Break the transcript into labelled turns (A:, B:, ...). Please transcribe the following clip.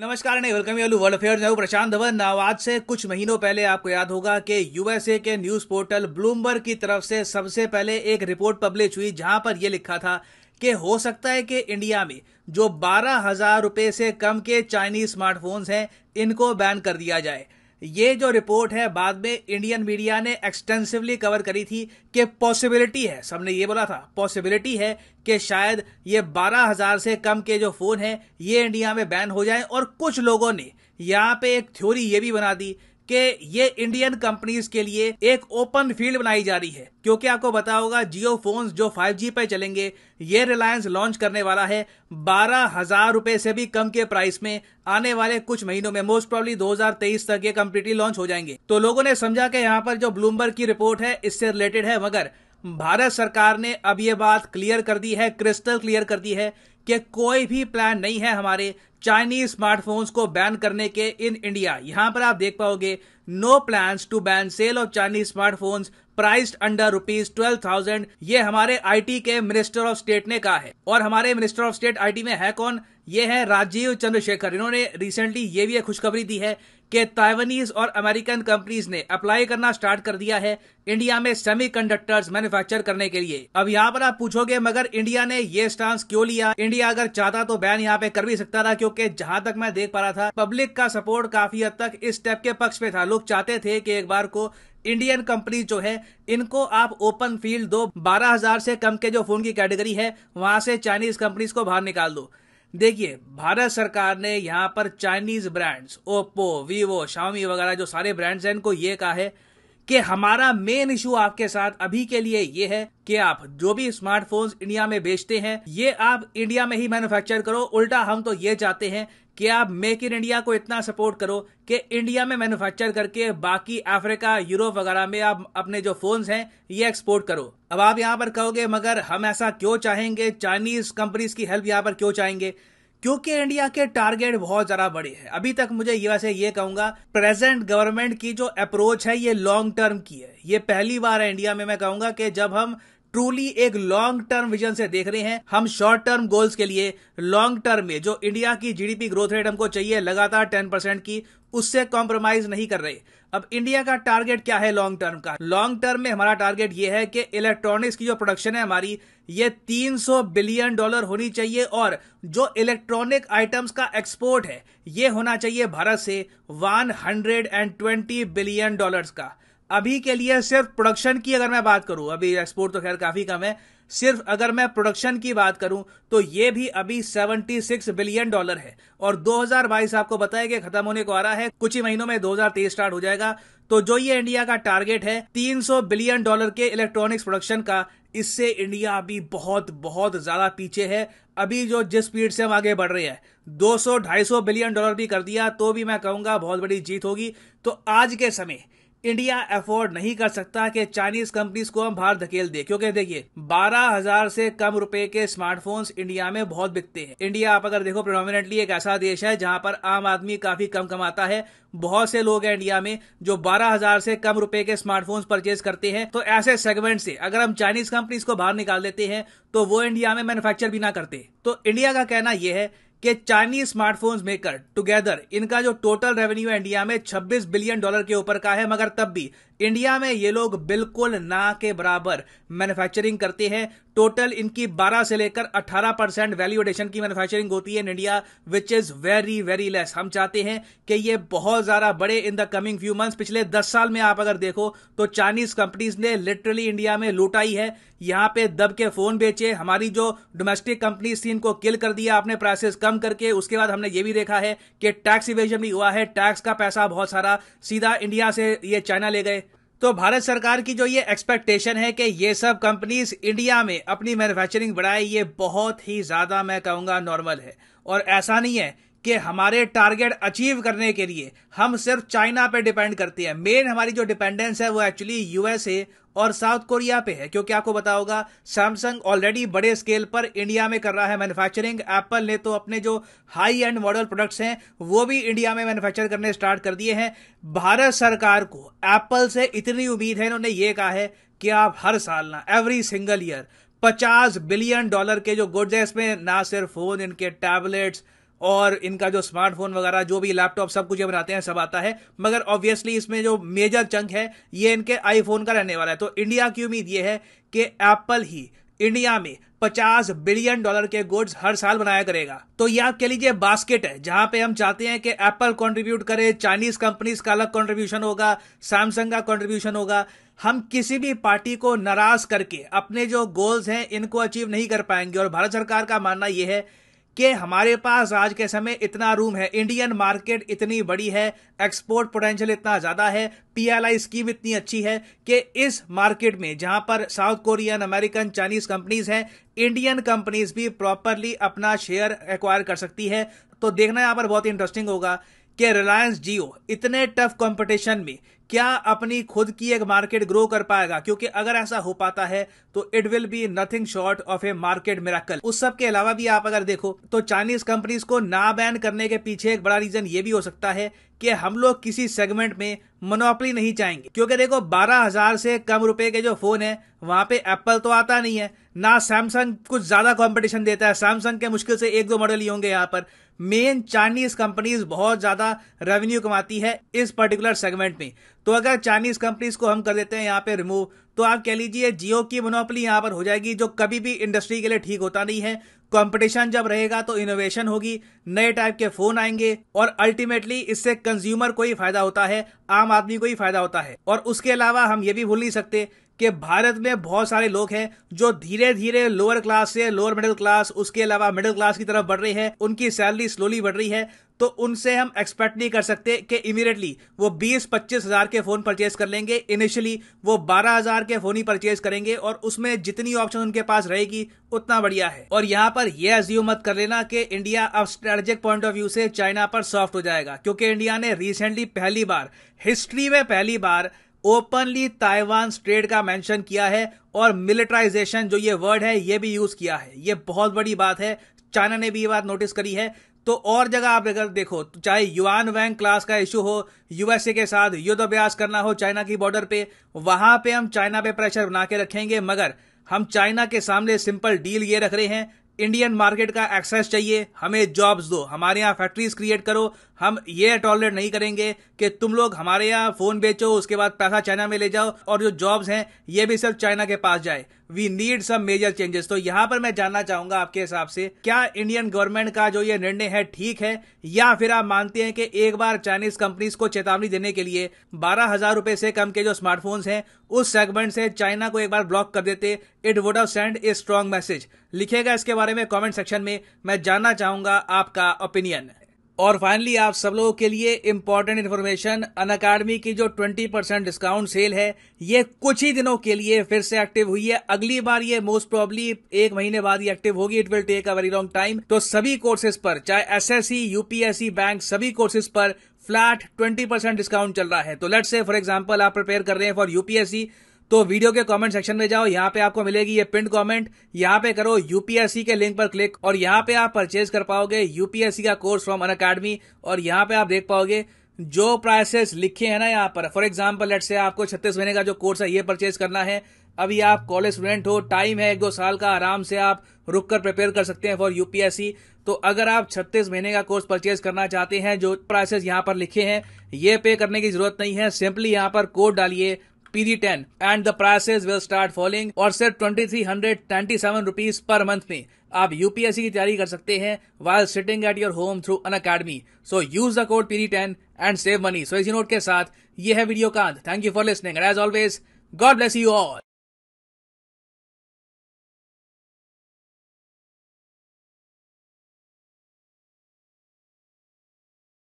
A: नमस्कार नहीं welcome you world affair जाऊ प्रशांत धवन नाव आज से कुछ महीनों पहले आपको याद होगा कि यूएसए के न्यूज पोर्टल ब्लूमबर्ग की तरफ से सबसे पहले एक रिपोर्ट पब्लिश हुई जहां पर यह लिखा था कि हो सकता है कि इंडिया में जो बारह हजार रुपये से कम के चाइनीज स्मार्टफोन्स हैं इनको बैन कर दिया जाए ये जो रिपोर्ट है बाद में इंडियन मीडिया ने एक्सटेंसिवली कवर करी थी कि पॉसिबिलिटी है सबने ये बोला था पॉसिबिलिटी है कि शायद ये 12,000 से कम के जो फ़ोन हैं ये इंडिया में बैन हो जाएं और कुछ लोगों ने यहाँ पे एक थ्योरी ये भी बना दी कि ये इंडियन कंपनीज के लिए एक ओपन फील्ड बनाई जा रही है क्योंकि आपको बता होगा जियो फोन जो 5G पे चलेंगे ये रिलायंस लॉन्च करने वाला है बारह हजार रुपए से भी कम के प्राइस में आने वाले कुछ महीनों में मोस्ट प्रॉब्ली 2023 तक ये कंप्लीटली लॉन्च हो जाएंगे तो लोगों ने समझा कि यहाँ पर जो ब्लूमबर्ग की रिपोर्ट है इससे रिलेटेड है मगर भारत सरकार ने अब ये बात क्लियर कर दी है क्रिस्टल क्लियर कर दी है कि कोई भी प्लान नहीं है हमारे चाइनीज स्मार्टफोन्स को बैन करने के इन इंडिया यहां पर आप देख पाओगे no plan to ban sale of Chinese smartphones priced under rupees twelve thousand ये हमारे आईटी के मिनिस्टर ऑफ स्टेट ने कहा है और हमारे मिनिस्टर ऑफ स्टेट आईटी में है कौन ये है राजीव चंद्रशेखर इन्होंने रिसेंटली ये भी खुशखबरी दी है कि ताइवानीज और अमेरिकन कंपनीज ने अप्लाई करना स्टार्ट कर दिया है इंडिया में सेमीकंडक्टर्स मैन्युफैक्चर करने के लिए अब यहाँ पर आप पूछोगे मगर इंडिया ने ये स्टांस क्यों लिया इंडिया अगर चाहता तो बैन यहाँ पे कर भी सकता था क्योंकि जहां तक मैं देख पा रहा था पब्लिक का सपोर्ट काफी हद तक इस स्टेप के पक्ष में था लोग चाहते थे कि एक बार को इंडियन कंपनी जो है इनको आप ओपन फील्ड दो बारह हजार से कम के जो फोन की कैटेगरी है वहां से चाइनीज कंपनीज को बाहर निकाल दो देखिए भारत सरकार ने यहाँ पर Chinese brands Oppo Vivo Xiaomi वगैरह जो सारे ब्रांड्स हैं इनको ये कहा है कि हमारा मेन इशू आपके साथ अभी के लिए ये है कि आप जो भी स्मार्टफोन्स इंडिया में बेचते हैं ये आप इंडिया में ही मैन्युफैक्चर करो उल्टा हम तो ये चाहते हैं कि आप मेक इन इंडिया को इतना सपोर्ट करो कि इंडिया में मैन्युफैक्चर करके बाकी अफ्रीका यूरोप वगैरह में आप अपने जो फोन्स हैं ये एक्सपोर्ट करो अब आप यहाँ पर कहोगे मगर हम ऐसा क्यों चाहेंगे चाइनीज कंपनीज की हेल्प यहाँ पर क्यों चाहेंगे क्योंकि इंडिया के टारगेट बहुत ज्यादा बड़े हैं अभी तक मुझे ये वैसे ये कहूंगा प्रेजेंट गवर्नमेंट की जो अप्रोच है ये लॉन्ग टर्म की है ये पहली बार है इंडिया में मैं कहूंगा कि जब हम ट्रूली एक लॉन्ग टर्म विजन से देख रहे हैं हम शॉर्ट टर्म गोल्स के लिए लॉन्ग टर्म में जो इंडिया की जीडीपी ग्रोथ रेट हमको चाहिए लगातार टेन परसेंट की उससे कॉम्प्रोमाइज नहीं कर रहे अब इंडिया का टारगेट क्या है लॉन्ग टर्म का लॉन्ग टर्म में हमारा टारगेट ये है कि इलेक्ट्रॉनिक्स की जो प्रोडक्शन है हमारी ये 300 बिलियन डॉलर होनी चाहिए और जो इलेक्ट्रॉनिक आइटम्स का एक्सपोर्ट है ये होना चाहिए भारत से 120 बिलियन डॉलर्स का अभी के लिए सिर्फ प्रोडक्शन की अगर मैं बात करूं अभी एक्सपोर्ट तो खैर काफी कम है सिर्फ अगर मैं प्रोडक्शन की बात करूं तो ये भी अभी 76 बिलियन डॉलर है और 2022 आपको बताया कि खत्म होने को आ रहा है कुछ ही महीनों में 2023 स्टार्ट हो जाएगा तो जो ये इंडिया का टारगेट है 300 बिलियन डॉलर के इलेक्ट्रॉनिक्स प्रोडक्शन का इससे इंडिया अभी बहुत बहुत ज्यादा पीछे है अभी जो जिस स्पीड से हम आगे बढ़ रहे हैं 200 250 बिलियन डॉलर भी कर दिया तो भी मैं कहूंगा बहुत बड़ी जीत होगी तो आज के समय इंडिया अफोर्ड नहीं कर सकता कि चाइनीज कंपनीज को हम बाहर धकेल दे क्योंकि देखिए बारह हजार से कम रुपए के स्मार्टफोन इंडिया में बहुत बिकते हैं इंडिया आप अगर देखो प्रोमिनेंटली एक ऐसा देश है जहां पर आम आदमी काफी कम कमाता है बहुत से लोग हैं इंडिया में जो बारह हजार से कम रुपए के स्मार्टफोन परचेज करते हैं तो ऐसे सेगमेंट से अगर हम चाइनीज कंपनीज को बाहर निकाल देते हैं तो वो इंडिया में मैन्युफैक्चर भी ना करते तो इंडिया का कहना यह है कि चाइनीज स्मार्टफोन्स मेकर टुगेदर इनका जो टोटल रेवेन्यू है इंडिया में 26 बिलियन डॉलर के ऊपर का है मगर तब भी इंडिया में ये लोग बिल्कुल ना के बराबर मैन्युफैक्चरिंग करते हैं टोटल इनकी 12 से लेकर 18 परसेंट वैल्यू एडिशन की मैन्युफैक्चरिंग होती है in India which is very very less हम चाहते हैं कि ये बहुत ज्यादा बड़े in the coming few months पिछले 10 साल में आप अगर देखो तो चाइनीज कंपनीज ने लिटरली इंडिया में लुटाई है यहां पे दब के फोन बेचे हमारी जो डोमेस्टिक कंपनीज थी इनको किल कर दिया आपने प्राइसेस कम करके उसके बाद हमने ये भी देखा है कि टैक्स इवेजन भी हुआ है टैक्स का पैसा बहुत सारा सीधा इंडिया से ये चाइना ले गए तो भारत सरकार की जो ये एक्सपेक्टेशन है कि ये सब कंपनीज इंडिया में अपनी मैन्युफैक्चरिंग बढ़ाए ये बहुत ही ज़्यादा मैं कहूंगा नॉर्मल है और ऐसा नहीं है कि हमारे टारगेट अचीव करने के लिए हम सिर्फ चाइना पे डिपेंड करते हैं मेन हमारी जो डिपेंडेंस है वो एक्चुअली यूएसए और साउथ कोरिया पे है क्योंकि आपको पता होगा सैमसंग ऑलरेडी बड़े स्केल पर इंडिया में कर रहा है मैन्युफैक्चरिंग एप्पल ने तो अपने जो हाई एंड मॉडल प्रोडक्ट्स हैं वो भी इंडिया में मैन्युफैक्चर करने स्टार्ट कर दिए हैं भारत सरकार को एप्पल से इतनी उम्मीद है इन्होंने ये कहा है कि आप हर साल ना एवरी सिंगल ईयर पचास बिलियन डॉलर के जो गुड्स है इसमें ना सिर्फ फोन इनके टैबलेट्स और इनका जो स्मार्टफोन वगैरह जो भी लैपटॉप सब कुछ ये बनाते हैं सब आता है मगर ऑब्वियसली इसमें जो मेजर चंक है ये इनके आईफोन का रहने वाला है तो इंडिया की उम्मीद ये है कि एप्पल ही इंडिया में 50 बिलियन डॉलर के गुड्स हर साल बनाया करेगा तो ये आप कह लीजिए बास्केट है जहां पे हम चाहते हैं कि एप्पल कंट्रीब्यूट करे चाइनीज कंपनीज का अलग कंट्रीब्यूशन होगा सैमसंग का कंट्रीब्यूशन होगा हम किसी भी पार्टी को नाराज करके अपने जो गोल्स हैं इनको अचीव नहीं कर पाएंगे और भारत सरकार का मानना यह है कि हमारे पास आज के समय इतना रूम है इंडियन मार्केट इतनी बड़ी है एक्सपोर्ट पोटेंशियल इतना ज़्यादा है पीएलआई स्कीम इतनी अच्छी है कि इस मार्केट में जहां पर South Korean American Chinese companies हैं इंडियन कंपनीज भी प्रॉपरली अपना शेयर एक्वायर कर सकती है तो देखना यहां पर बहुत इंटरेस्टिंग होगा कि रिलायंस जियो इतने टफ कंपटीशन में क्या अपनी खुद की एक मार्केट ग्रो कर पाएगा क्योंकि अगर ऐसा हो पाता है तो it will be nothing short of a market miracle उस सब के अलावा भी आप अगर देखो तो चाइनीज कंपनीज को ना बैन करने के पीछे एक बड़ा रीजन ये भी हो सकता है कि हम लोग किसी सेगमेंट में मोनोपली नहीं चाहेंगे क्योंकि देखो बारह हजार से कम रुपए के जो फोन है वहां पे एप्पल तो आता नहीं है ना सैमसंग कुछ ज्यादा कंपटीशन देता है सैमसंग के मुश्किल से एक दो मॉडल ही होंगे यहाँ पर मेन चाइनीज कंपनीज बहुत ज्यादा रेवेन्यू कमाती है इस पर्टिकुलर सेगमेंट में तो अगर चाइनीज कंपनीज को हम कर देते हैं यहाँ पे रिमूव तो आप कह लीजिए जियो की मोनोपली यहाँ पर हो जाएगी जो कभी भी इंडस्ट्री के लिए ठीक होता नहीं है कंपटीशन जब रहेगा तो इनोवेशन होगी नए टाइप के फोन आएंगे और अल्टीमेटली इससे कंज्यूमर को ही फायदा होता है आम आदमी को ही फायदा होता है और उसके अलावा हम ये भी भूल नहीं सकते कि भारत में बहुत सारे लोग हैं जो धीरे धीरे लोअर क्लास से लोअर मिडिल क्लास उसके अलावा मिडिल क्लास की तरफ बढ़ रही है उनकी सैलरी स्लोली बढ़ रही है तो उनसे हम एक्सपेक्ट नहीं कर सकते कि इमीडिएटली वो बीस पच्चीस हज़ार के फ़ोन परचेज कर लेंगे इनिशियली वो बारह हज़ार के फ़ोन ही परचेज करेंगे और उसमें जितनी ऑप्शन उनके पास रहेगी उतना बढ़िया है और यहाँ पर यह अज्यूम मत कर लेना कि इंडिया अब स्ट्रेटेजिक पॉइंट ऑफ व्यू से चाइना पर सॉफ्ट हो जाएगा क्योंकि इंडिया ने रिसेंटली पहली बार हिस्ट्री में पहली बार ओपनली ताइवान स्ट्रेट का मेंशन किया है और मिलिट्राइजेशन जो ये वर्ड है ये भी यूज किया है ये बहुत बड़ी बात है चाइना ने भी ये बात नोटिस करी है तो और जगह आप अगर देखो तो चाहे युआन वैंग क्लास का इशू हो यूएसए के साथ युद्ध अभ्यास करना हो चाइना की बॉर्डर पे वहां पे हम चाइना पे प्रेशर बना के रखेंगे मगर हम चाइना के सामने सिंपल डील ये रख रहे हैं इंडियन मार्केट का एक्सेस चाहिए हमें जॉब्स दो हमारे यहाँ फैक्ट्रीज क्रिएट करो हम ये टॉलरेट नहीं करेंगे कि तुम लोग हमारे यहाँ फोन बेचो उसके बाद पैसा चाइना में ले जाओ और जो जॉब्स हैं ये भी सिर्फ चाइना के पास जाए we need some major changes तो यहां पर मैं जानना चाहूंगा आपके हिसाब से क्या इंडियन गवर्नमेंट का जो ये निर्णय है ठीक है या फिर आप मानते हैं कि एक बार चाइनीज कंपनीज को चेतावनी देने के लिए बारह हजार रुपए से कम के जो स्मार्टफोन्स हैं उस सेगमेंट से चाइना को एक बार ब्लॉक कर देते it would have send a strong message लिखेगा इसके बारे में कमेंट सेक्शन में मैं जानना चाहूंगा आपका ओपिनियन और फाइनली आप सब लोगों के लिए इम्पोर्टेंट इन्फॉर्मेशन अन अकाडमी की जो 20 परसेंट डिस्काउंट सेल है ये कुछ ही दिनों के लिए फिर से एक्टिव हुई है अगली बार ये मोस्ट प्रोबली एक महीने बाद ही एक्टिव होगी it will take a very long time तो सभी कोर्सेज पर चाहे एसएससी यूपीएससी बैंक सभी कोर्सेज पर फ्लैट ट्वेंटी परसेंट डिस्काउंट चल रहा है तो लेट से फॉर एग्जाम्पल आप प्रिपेयर कर रहे हैं फॉर यूपीएससी तो वीडियो के कमेंट सेक्शन में जाओ यहाँ पे आपको मिलेगी ये पिंड कमेंट यहाँ पे करो यूपीएससी के लिंक पर क्लिक और यहाँ पे आप परचेज कर पाओगे यूपीएससी का कोर्स फ्रॉम अन अकेडमी और यहाँ पे आप देख पाओगे जो प्राइसेस लिखे हैं ना यहाँ पर फॉर एग्जाम्पल लेट से आपको छत्तीस महीने का जो कोर्स है ये परचेज करना है अभी आप कॉलेज स्टूडेंट हो टाइम है एक दो साल का आराम से आप रुक कर प्रिपेयर कर सकते हैं फॉर यूपीएससी तो अगर आप 36 महीने का कोर्स परचेज करना चाहते हैं जो प्राइसेस यहाँ पर लिखे हैं ये पे करने की जरूरत नहीं है सिंपली यहाँ पर कोड डालिए ten and the prices will start falling और सिर्फ twenty three hundred twenty seven rupees per month में आप यूपीएससी की तैयारी कर सकते हैं while sitting at your home through Unacademy so use the code PD ten and save money so इसी नोट के साथ ये है वीडियो का thank you for listening as always God bless you all